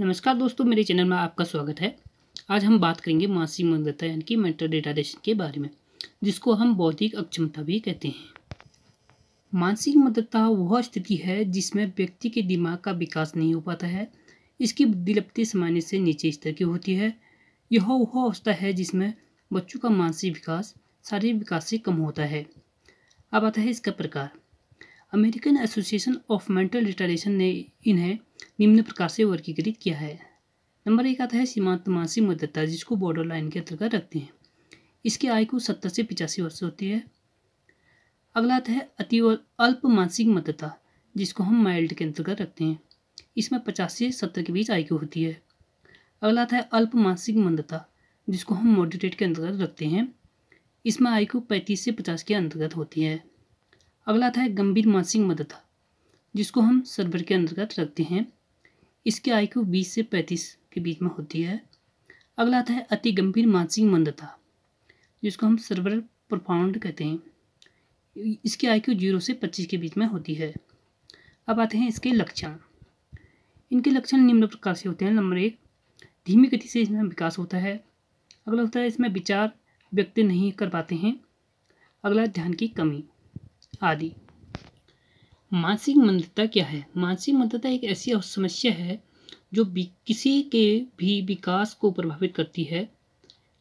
नमस्कार दोस्तों मेरे चैनल में आपका स्वागत है आज हम बात करेंगे मानसिक मंदता यानी कि मेंटल डिटारेशन के बारे में जिसको हम बौद्धिक अक्षमता भी कहते हैं मानसिक मंदता वह स्थिति है जिसमें व्यक्ति के दिमाग का विकास नहीं हो पाता है इसकी बुद्धिलप्ति सामान्य से नीचे स्तर की होती है यह वह अवस्था है जिसमें बच्चों का मानसिक विकास शारीरिक विकास से कम होता है अब आता है इसका प्रकार American association of mental retardation ने इन्हें निम्न प्रकार से वर्गीकृत किया है नंबर एक आता है सीमांत मानसिक मददता जिसको बॉर्डर लाइन के अंतर्गत रखते हैं इसकी आयु को सत्तर से पिचासी वर्ष होती है अगला आता है अति अल्प मानसिक मददता जिसको हम माइल्ड के अंतर्गत रखते हैं इसमें पचास से सत्तर के बीच आयु होती है अगला आता है अल्प मानसिक मंदता जिसको हम मॉडरेट के अंतर्गत रखते हैं इसमें आयु पैंतीस से पचास के अंतर्गत होती है अगला था गंभीर मानसिक मदद जिसको हम सर्वर के अंतर्गत रखते हैं इसकी आयु को 20 से 35 के बीच में होती है अगला आता है अति गंभीर मानसिक मंदता जिसको हम सर्वर प्रोफाउंड कहते हैं इसकी आयु जीरो से 25 के बीच में होती है अब आते हैं इसके लक्षण इनके लक्षण निम्न प्रकार से होते हैं नंबर एक धीमी गति से इसमें विकास होता है अगला होता है इसमें विचार व्यक्त नहीं कर पाते हैं अगला ध्यान की कमी आदि मानसिक मंदता क्या है मानसिक मंदता एक ऐसी समस्या है जो किसी के भी विकास को प्रभावित करती है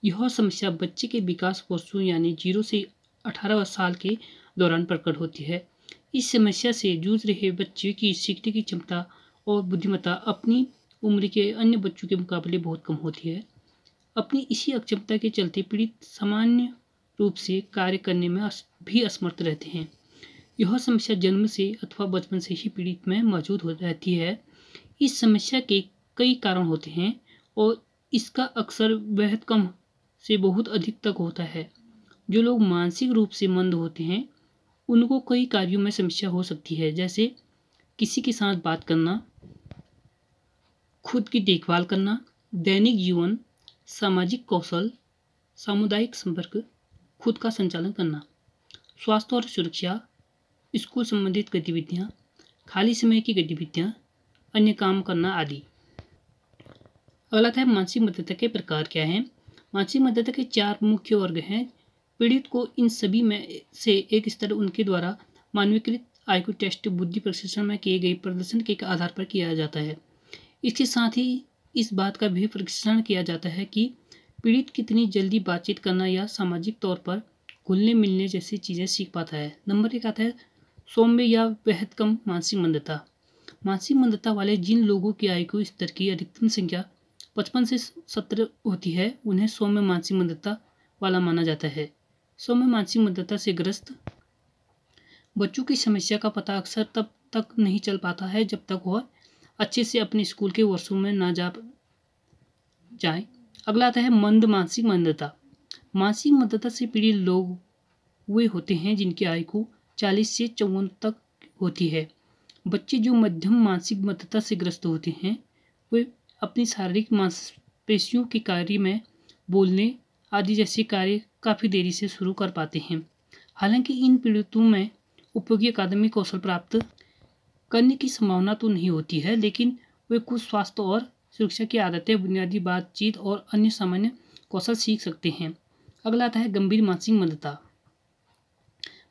यह समस्या बच्चे के विकास वर्षों यानी जीरो से अठारह साल के दौरान प्रकट होती है इस समस्या से जूझ रहे बच्चे की सीखने की क्षमता और बुद्धिमत्ता अपनी उम्र के अन्य बच्चों के मुकाबले बहुत कम होती है अपनी इसी अक्षमता के चलते पीड़ित सामान्य रूप से कार्य करने में भी असमर्थ रहते हैं यह समस्या जन्म से अथवा बचपन से ही पीड़ित में मौजूद हो रहती है इस समस्या के कई कारण होते हैं और इसका अक्सर बेहद कम से बहुत अधिक तक होता है जो लोग मानसिक रूप से मंद होते हैं उनको कई कार्यों में समस्या हो सकती है जैसे किसी के साथ बात करना खुद की देखभाल करना दैनिक जीवन सामाजिक कौशल सामुदायिक संपर्क खुद का संचालन करना स्वास्थ्य और सुरक्षा स्कूल संबंधित गतिविधियाँ खाली समय की गतिविधियाँ अन्य काम करना आदि अगला था मानसिक मध्यता के प्रकार क्या हैं मानसिक मतदाता के चार मुख्य वर्ग हैं पीड़ित को इन सभी में से एक स्तर उनके द्वारा मानवीकृत आयु टेस्ट बुद्धि प्रशिक्षण में किए गए प्रदर्शन के आधार पर किया जाता है इसके साथ ही इस बात का भी प्रशिक्षण किया जाता है कि पीड़ित कितनी जल्दी बातचीत करना या सामाजिक तौर पर घुलने मिलने जैसी चीज़ें सीख पाता है नंबर एक आता है सौम्य या बेहद कम मानसिक मंदता मानसिक मंदता वाले जिन लोगों की आयु स्तर की अधिकतम संख्या पचपन से सत्तर होती है उन्हें सौम्य मानसिक मंदता वाला माना जाता है सौम्य मानसिक मंदता से ग्रस्त बच्चों की समस्या का पता अक्सर तब तक नहीं चल पाता है जब तक वह अच्छे से अपने स्कूल के वर्षों में ना जा जाए अगला आता है मंद मानसिक मंदता मानसिक मंदता से पीड़ित लोग वे होते हैं जिनकी आयु चालीस से चौवन तक होती है बच्चे जो मध्यम मानसिक मतता से ग्रस्त होते हैं वे अपनी शारीरिक मांसपेशियों के कार्य में बोलने आदि जैसे कार्य काफ़ी देरी से शुरू कर पाते हैं हालांकि इन पीड़ितों में उपयोगी अकादमी कौशल प्राप्त करने की संभावना तो नहीं होती है लेकिन वे कुछ स्वास्थ्य और सुरक्षा की आदतें बुनियादी बातचीत और अन्य सामान्य कौशल सीख सकते हैं अगला आता है गंभीर मानसिक मदता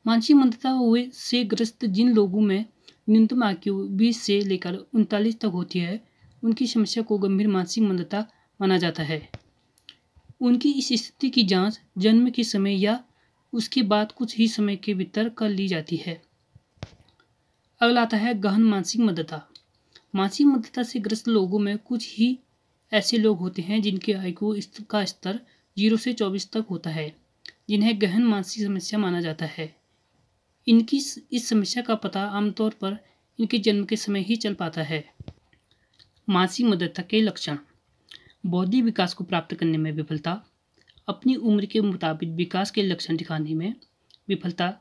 मानसिक मंदता हुए से ग्रस्त जिन लोगों में न्यूनतम आयु बीस से लेकर उनतालीस तक होती है उनकी समस्या को गंभीर मानसिक मंदता माना जाता है उनकी इस स्थिति की जांच जन्म के समय या उसके बाद कुछ ही समय के भीतर कर ली जाती है अगला आता है गहन मानसिक मंदता मानसिक मंदता से ग्रस्त लोगों में कुछ ही ऐसे लोग होते हैं जिनके आयु का स्तर जीरो से चौबीस तक होता है जिन्हें गहन मानसिक समस्या माना जाता है इनकी इस समस्या का पता आमतौर पर इनके जन्म के समय ही चल पाता है मानसिक मदरता के लक्षण बौद्धिक विकास को प्राप्त करने में विफलता अपनी उम्र के मुताबिक विकास के लक्षण दिखाने में विफलता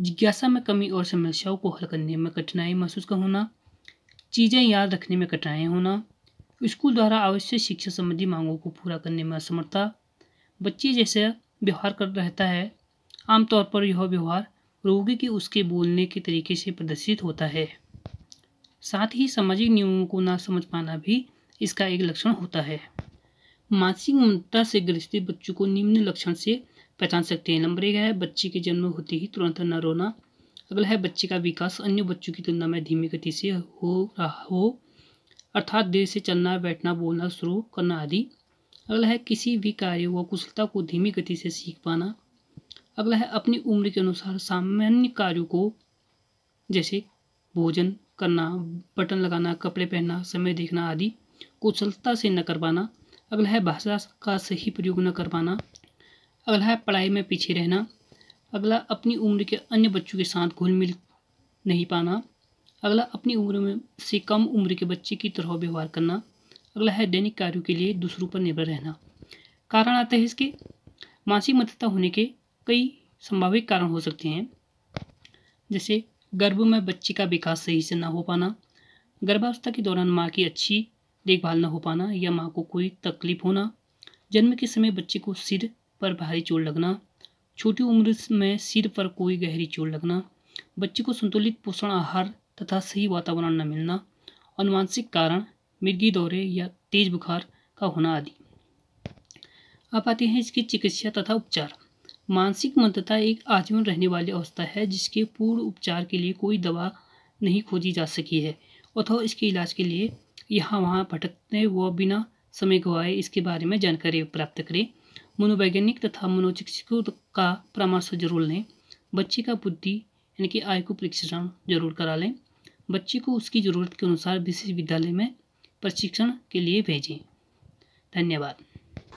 जिज्ञासा में कमी और समस्याओं को हल करने में कठिनाई महसूस का होना चीज़ें याद रखने में कठिनाई होना स्कूल द्वारा आवश्यक शिक्षा संबंधी मांगों को पूरा करने में असमर्थता बच्चे जैसे व्यवहार कर रहता है आमतौर पर यह व्यवहार रोगी के उसके बोलने के तरीके से प्रदर्शित होता है साथ ही सामाजिक नियमों को ना समझ पाना भी इसका एक लक्षण होता है मानसिक ममता से ग्रस्त बच्चों को निम्न लक्षण से पहचान सकते हैं नंबर एक है बच्चे के जन्म होते ही तुरंत न रोना अगला है बच्चे का विकास अन्य बच्चों की तुलना में धीमी गति से हो रहा हो अर्थात देर से चलना बैठना बोलना शुरू करना आदि अगला है किसी भी कार्य व कुशलता को धीमी गति से सीख पाना अगला है अपनी उम्र के अनुसार सामान्य कार्यों को जैसे भोजन करना बटन लगाना कपड़े पहनना समय देखना आदि कुशलता से न कर पाना अगला है भाषा का सही प्रयोग न कर पाना अगला है पढ़ाई में पीछे रहना अगला अपनी उम्र के अन्य बच्चों के साथ घुल मिल नहीं पाना अगला अपनी उम्र में से कम उम्र के बच्चे की तरह व्यवहार करना अगला है दैनिक कार्यों के लिए दूसरों पर निर्भर रहना कारण आते हैं इसके मानसिक मतता होने के कई संभावित कारण हो सकते हैं जैसे गर्भ में बच्चे का विकास सही से ना हो पाना गर्भावस्था के दौरान माँ की अच्छी देखभाल ना हो पाना या माँ को कोई तकलीफ होना जन्म के समय बच्चे को सिर पर भारी चोट लगना छोटी उम्र में सिर पर कोई गहरी चोट लगना बच्चे को संतुलित पोषण आहार तथा सही वातावरण न मिलना अनुवांशिक कारण मिर्गी दौरे या तेज बुखार का होना आदि आप आते हैं इसकी चिकित्सा तथा उपचार मानसिक मंदता एक आजीवन रहने वाली अवस्था है जिसके पूर्ण उपचार के लिए कोई दवा नहीं खोजी जा सकी है अथवा इसके इलाज के लिए यहाँ वहाँ भटकने व बिना समय गवाए इसके बारे में जानकारी प्राप्त करें मनोवैज्ञानिक तथा मनोचिकित्सकों का परामर्श जरूर लें बच्चे का बुद्धि यानी कि आय को प्रशिक्षण जरूर करा लें बच्चे को उसकी ज़रूरत के अनुसार विशेष विद्यालय में प्रशिक्षण के लिए भेजें धन्यवाद